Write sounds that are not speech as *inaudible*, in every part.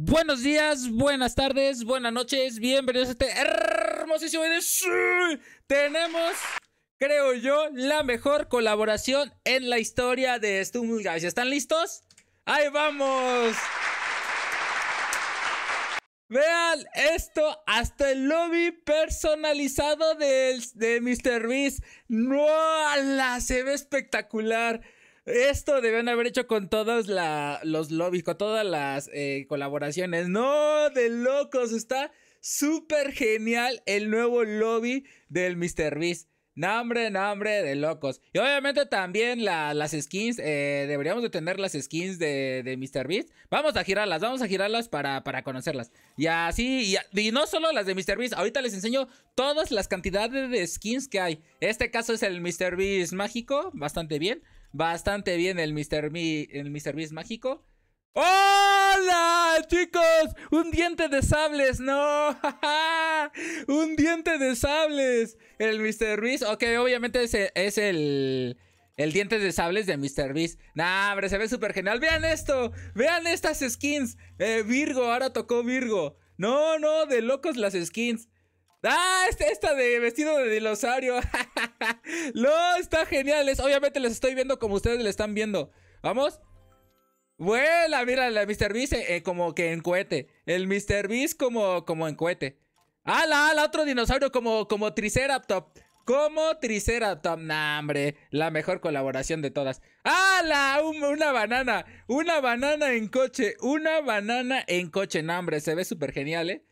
Buenos días, buenas tardes, buenas noches, bienvenidos a este hermosísimo video. Tenemos, creo yo, la mejor colaboración en la historia de Stumble Guys. ¿Están listos? ¡Ahí vamos! Vean esto, hasta el lobby personalizado de, Mr. Beast, ¡No! ¡La! Se ve espectacular. Esto deben haber hecho con todos los lobbies, con todas las eh, colaboraciones. No, de locos, está súper genial el nuevo lobby del Mr. Beast. Nombre, nombre de locos. Y obviamente también las skins. Eh, deberíamos de tener las skins de, de Mr. Beast. Vamos a girarlas, vamos a girarlas para, para conocerlas. Y así, y, y, no solo las de Mr. Beast. Ahorita les enseño todas las cantidades de skins que hay. Este caso es el Mr. Beast mágico. Bastante bien bastante bien el Mr. Me, el Mr. Beast mágico. ¡Hola, chicos! ¡Un diente de sables! ¡No! *laughs* ¡Un diente de sables! El Mr. Beast, ok, obviamente es el, es el, diente de sables de Mr. Beast. Nah, hombre, se ve súper genial. ¡Vean esto! ¡Vean estas skins! Eh, Virgo, ahora tocó Virgo. No, no, de locos las skins. Ah, este, esta, de vestido de dinosaurio. *laughs* no, está genial. obviamente les estoy viendo como ustedes le están viendo. Vamos. Vuela, mira, la Mr. Beast eh, eh, como que en cohete. El Mr. Beast como, como en cohete. Ah, la, otro dinosaurio como, como triceratop. Como Triceratop Nah, hombre. La mejor colaboración de todas. ¡Ah, una banana. Una banana en coche. Una banana en coche. Nah, hombre. Se ve súper genial, ¿eh?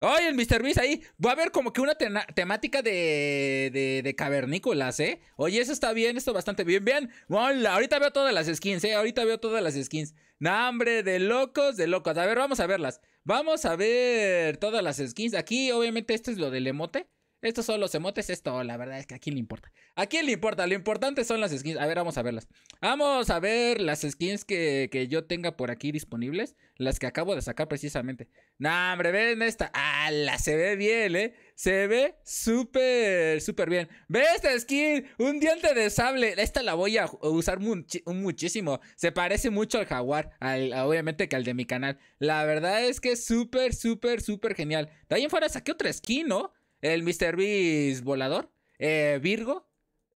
Oye, el Mr. Beast ahí! Va a haber como que una temática de, de, cavernícolas, ¿eh? Oye, eso está bien, esto bastante bien. Vean, hola, ahorita veo todas las skins, ¿eh? Ahorita veo todas las skins. Nah, hombre, de locos, de locos. A ver, vamos a verlas. Vamos a ver todas las skins. Aquí, obviamente, esto es lo del emote. Estos son los emotes, esto, la verdad es que a quién le importa. ¿A quién le importa? Lo importante son las skins. A ver, vamos a verlas. Vamos a ver las skins que, yo tenga por aquí disponibles. Las que acabo de sacar precisamente. ¡No, hombre, ven esta. la Se ve bien, ¿eh? Se ve súper, súper bien. Ve esta skin, un diente de sable. Esta la voy a usar muchísimo. Se parece mucho al jaguar, al, obviamente que al de mi canal. La verdad es que es súper, súper, súper genial. De fuera saqué otra skin, ¿no? El Mr. Beast volador. Eh, Virgo.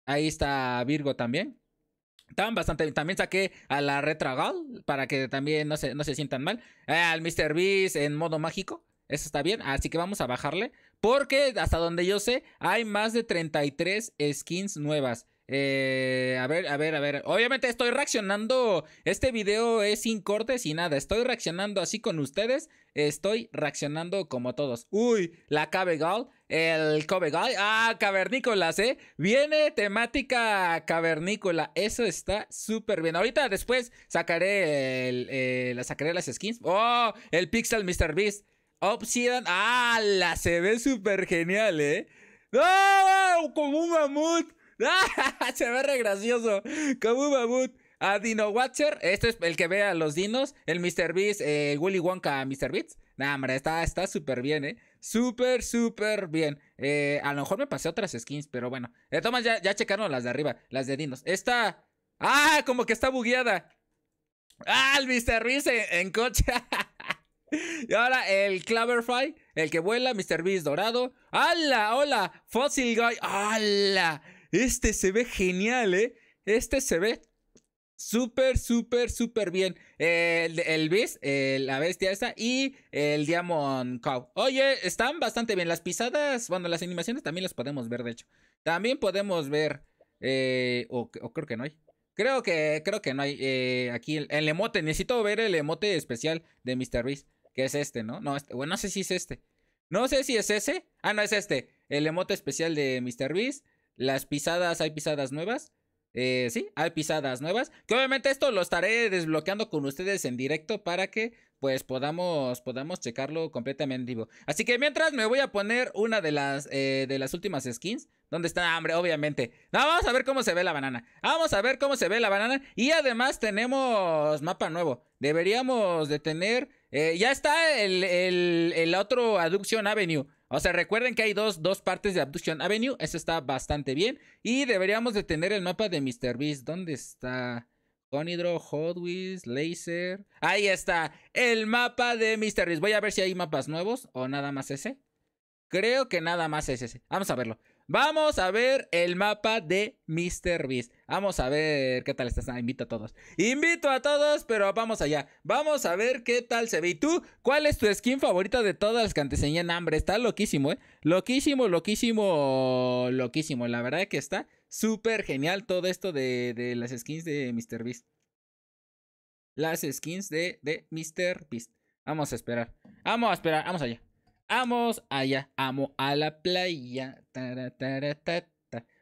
Ahí está Virgo también. Estaban bastante También saqué a la Gal para que también no se, no se sientan mal. Eh, al Mr. Beast en modo mágico. Eso está bien. Así que vamos a bajarle. Porque hasta donde yo sé, hay más de 33 skins nuevas. Eh, a ver, a ver, a ver. Obviamente estoy reaccionando. Este video es sin cortes y nada. Estoy reaccionando así con ustedes. Estoy reaccionando como todos. Uy, la Cabe Gal. El Kobe. Guy. ah, cavernícolas, ¿eh? Viene temática cavernícola. Eso está súper bien. Ahorita después sacaré, el, eh, la sacaré las skins. Oh, el Pixel Mr. Beast. Obsidian. ¡Ah! La se ve súper genial, ¿eh? ¡No! Como un mamut. *laughs* Ah, se ve re gracioso. Como un mamut. A Dino Watcher, este es el que ve a los dinos. El Mr. Beast, eh, Willy Wonka, Mr. Beast. nada hombre, está súper bien, ¿eh? súper, súper bien. Eh, a lo mejor me pasé otras skins, pero bueno. De ya, ya checaron las de arriba, las de Dinos. Esta. ¡Ah! Como que está bugueada. ¡Ah! El Mr. Beast en, coche. *laughs* y ahora el Claverfy, el que vuela, Mr. Beast dorado. ¡Hala! ¡Hola! Fossil Guy. ¡Hala! Este se ve genial, ¿eh? Este se ve súper, súper, súper bien. El, Beast, eh, la bestia esta y el Diamond Cow. Oye, están bastante bien. Las pisadas, bueno, las animaciones también las podemos ver, de hecho. También podemos ver, eh, o, creo que no hay. Creo que, creo que no hay. Eh, aquí el, emote, necesito ver el emote especial de Mr. Beast, que es este, ¿no? No, este, bueno, no sé si es este. No sé si es ese. Ah, no, es este. El emote especial de Mr. Beast. Las pisadas, hay pisadas nuevas. Eh, sí, hay pisadas nuevas. Que obviamente esto lo estaré desbloqueando con ustedes en directo para que pues podamos, podamos checarlo completamente vivo. Así que mientras me voy a poner una de las, eh, de las últimas skins. ¿Dónde está? Hambre, obviamente. vamos a ver cómo se ve la banana. Vamos a ver cómo se ve la banana. Y además tenemos mapa nuevo. Deberíamos de tener... Eh, ya está el, el, el otro Adduction Avenue. O sea, recuerden que hay dos, dos partes de Abduction Avenue. Eso está bastante bien. Y deberíamos de tener el mapa de Mr. Beast. ¿Dónde está? Conidro, Hot Laser. Ahí está. El mapa de Mr. Beast. Voy a ver si hay mapas nuevos o nada más ese. Creo que nada más es ese. Vamos a verlo. Vamos a ver el mapa de Mr. Beast. Vamos a ver qué tal estás. Ah, invito a todos. Invito a todos, pero vamos allá. Vamos a ver qué tal se ve. ¿Y tú? ¿Cuál es tu skin favorita de todas las que antes enseñan en hambre? Está loquísimo, ¿eh? Loquísimo, loquísimo, loquísimo. La verdad es que está súper genial todo esto de, las skins de Mr. Beast. Las skins de, de Mr. Beast. Vamos a esperar. Vamos a esperar. Vamos allá. Vamos allá, amo a la playa.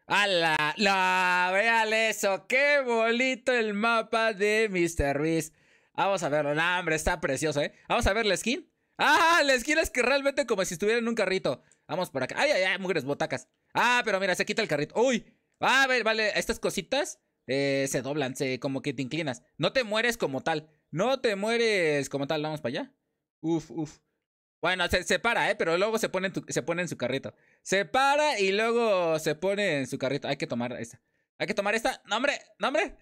¡A la... ¡No! ¡Vean eso! ¡Qué bonito el mapa de Mr. Ruiz! Vamos a verlo. No, hombre, está precioso, ¿eh? Vamos a ver la skin. ¡Ah! La skin es que realmente como si estuviera en un carrito. Vamos por acá. ¡Ay, ay, ay! mujeres botacas. ¡Ah! Pero mira, se quita el carrito. ¡Uy! Ah, ver, vale. Estas cositas eh, se doblan, se, como que te inclinas. No te mueres como tal. No te mueres como tal. Vamos para allá. Uf, uf. Bueno, se, para, ¿eh? Pero luego se pone, en su carrito. Se para y luego se pone en su carrito. Hay que tomar esta. Hay que tomar esta. ¡Nombre! ¡Nombre!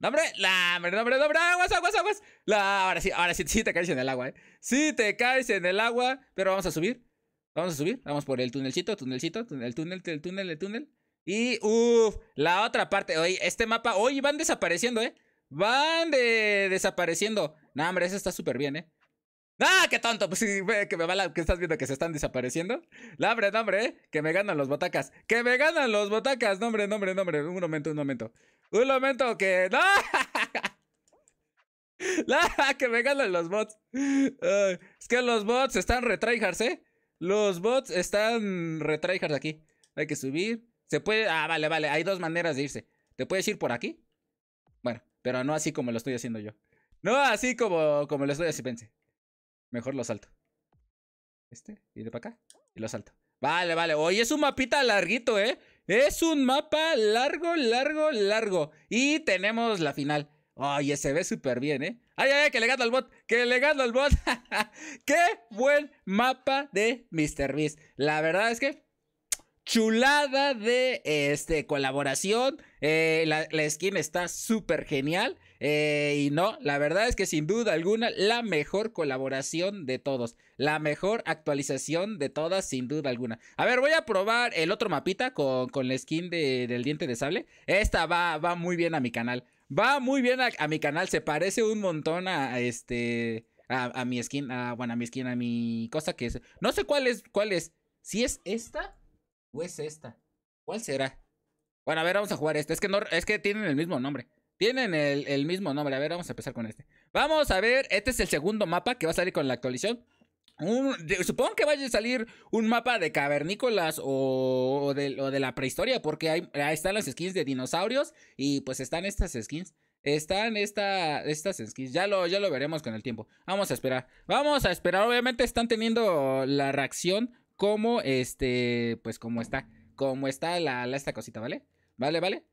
¡Nombre! ¡La! ¡Nombre! ¡Nombre! ¡Nombre! ¡Aguas! ¡Aguas! ¡Aguas! La, ahora sí, ahora sí, sí te caes en el agua, ¿eh? Sí te caes en el agua. Pero vamos a subir. Vamos a subir. Vamos por el tunelcito, tunelcito, el túnel, el túnel, el túnel. Y, uff, la otra parte. Oye, este mapa, oye, van desapareciendo, ¿eh? Van de, desapareciendo. No, hombre, eso está súper bien, ¿eh? ¡Ah, qué tonto! Pues sí, que me va la, que estás viendo que se están desapareciendo. La hombre, no, ¿eh? que me ganan los botacas. ¡Que me ganan los botacas! Nombre, nombre, nombre. Un momento, un momento. Un momento que. ¡No! *laughs* ¡La! ¡Que me ganan los bots! es que los bots están retraijards, ¿eh? Los bots están retraijards aquí. Hay que subir. Se puede. Ah, vale, vale. Hay dos maneras de irse. Te puedes ir por aquí. Bueno, pero no así como lo estoy haciendo yo. No así como, como lo estoy haciendo, pensé. Mejor lo salto. Este, Y de para acá y lo salto. Vale, vale. Oye, es un mapita larguito, ¿eh? Es un mapa largo, largo, largo. Y tenemos la final. Oye, se ve súper bien, ¿eh? ¡Ay, ay, ay! ¡Que le gano al bot! ¡Que le gano al bot! *laughs* ¡Qué buen mapa de Mr. Beast! La verdad es que chulada de este, colaboración. Eh, la, skin está súper genial. Eh, y no, la verdad es que sin duda alguna, la mejor colaboración de todos. La mejor actualización de todas, sin duda alguna. A ver, voy a probar el otro mapita con, con la skin de, del diente de sable. Esta va, va muy bien a mi canal. Va muy bien a, mi canal. Se parece un montón a, este. A, mi skin. A, bueno, a mi skin, a mi cosa que es. No sé cuál es. Cuál es. Si es esta. ¿O es esta? ¿Cuál será? Bueno, a ver, vamos a jugar este. Es que, no, es que tienen el mismo nombre. Tienen el, mismo nombre. A ver, vamos a empezar con este. Vamos a ver, este es el segundo mapa que va a salir con la actualización. supongo que vaya a salir un mapa de cavernícolas o, de, la prehistoria, porque ahí están las skins de dinosaurios y pues están estas skins. Están esta, estas skins. Ya lo, ya lo veremos con el tiempo. Vamos a esperar. Vamos a esperar. Obviamente están teniendo la reacción como este, pues como está, como está la, esta cosita, ¿vale? ¿Vale, vale?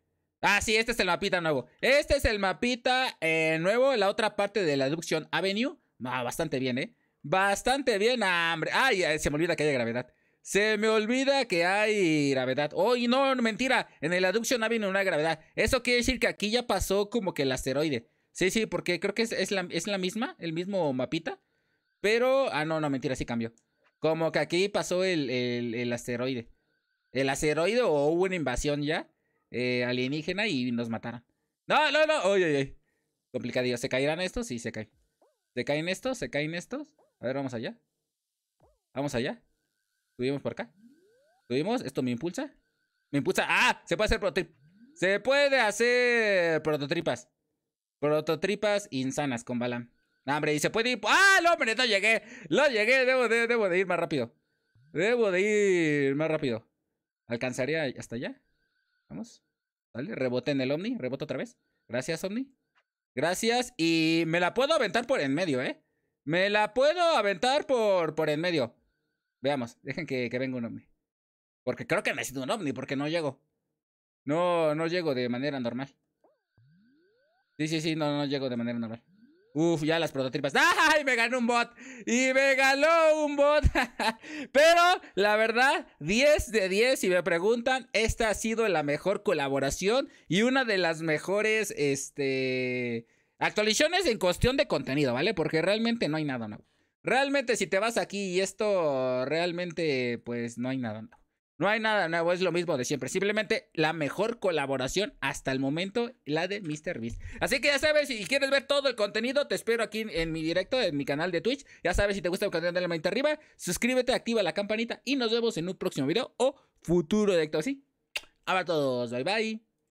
Ah, sí, este es el mapita nuevo. Este es el mapita eh, nuevo, la otra parte de la aducción Avenue. Ah, bastante bien, ¿eh? Bastante bien, hambre. Ah, ay, se me olvida que hay gravedad. Se me olvida que hay gravedad. Oh, no, mentira. En el Adduction Avenue no hay gravedad. Eso quiere decir que aquí ya pasó como que el asteroide. Sí, sí, porque creo que es, es, la, es la misma, el mismo mapita. Pero, ah, no, no, mentira, sí cambió. Como que aquí pasó el, asteroide. El asteroide o hubo una invasión ya eh, alienígena y nos mataron. No, no, no. Oye, oye. Complicadillo. ¿Se caerán estos? y se caen. ¿Se caen estos? ¿Se caen estos? A ver, vamos allá. Vamos allá. Subimos por acá. Subimos. ¿Esto me impulsa? Me impulsa. ¡Ah! Se puede hacer prototripas. Se puede hacer prototripas. Prototripas insanas con Balam. No, hombre, y se puede ir. ¡Ah, hombre! No llegué. No llegué. Debo de, ir más rápido. Debo de ir más rápido. ¿Alcanzaría hasta allá? Vamos. Dale, rebote en el Omni. rebote otra vez. Gracias, Omni. Gracias. Y me la puedo aventar por en medio, ¿eh? Me la puedo aventar por, por en medio. Veamos. Dejen que, que venga un Omni. Porque creo que necesito un Omni, porque no llego. No, no llego de manera normal. Sí, sí, sí, no, no llego de manera normal. Uf, ya las prototipas. *laughs* ¡Ay! Me ganó un bot. Y me ganó un bot. *laughs* Pero, la verdad, 10 de 10. Si me preguntan, esta ha sido la mejor colaboración y una de las mejores este, actualizaciones en cuestión de contenido, ¿vale? Porque realmente no hay nada nuevo. Realmente, si te vas aquí y esto, realmente, pues no hay nada nuevo. No hay nada nuevo, es lo mismo de siempre. Simplemente la mejor colaboración hasta el momento, la de Beast. Así que ya sabes, si quieres ver todo el contenido, te espero aquí en, mi directo, en mi canal de Twitch. Ya sabes, si te gusta el contenido, dale manita arriba, suscríbete, activa la campanita y nos vemos en un próximo video o futuro directo. Así, a todos, bye bye.